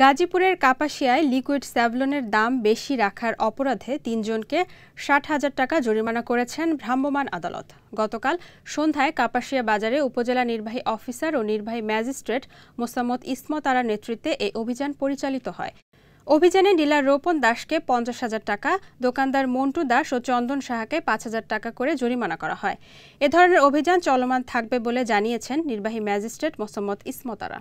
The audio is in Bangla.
গাজীপুরের কাপাসিয়ায় লিকুইড স্যাভলনের দাম বেশি রাখার অপরাধে তিনজনকে ষাট হাজার টাকা জরিমানা করেছেন ভ্রাম্যমাণ আদালত গতকাল সন্ধ্যায় কাপাসিয়া বাজারে উপজেলা নির্বাহী অফিসার ও নির্বাহী ম্যাজিস্ট্রেট মোসাম্মদ ইসমত আরার নেতৃত্বে এই অভিযান পরিচালিত হয় অভিযানে ডিলার রোপন দাসকে পঞ্চাশ হাজার টাকা দোকানদার মন্টু দাস ও চন্দন সাহাকে পাঁচ হাজার টাকা করে জরিমানা করা হয় এ ধরনের অভিযান চলমান থাকবে বলে জানিয়েছেন নির্বাহী ম্যাজিস্ট্রেট মোসাম্মদ ইসমতারা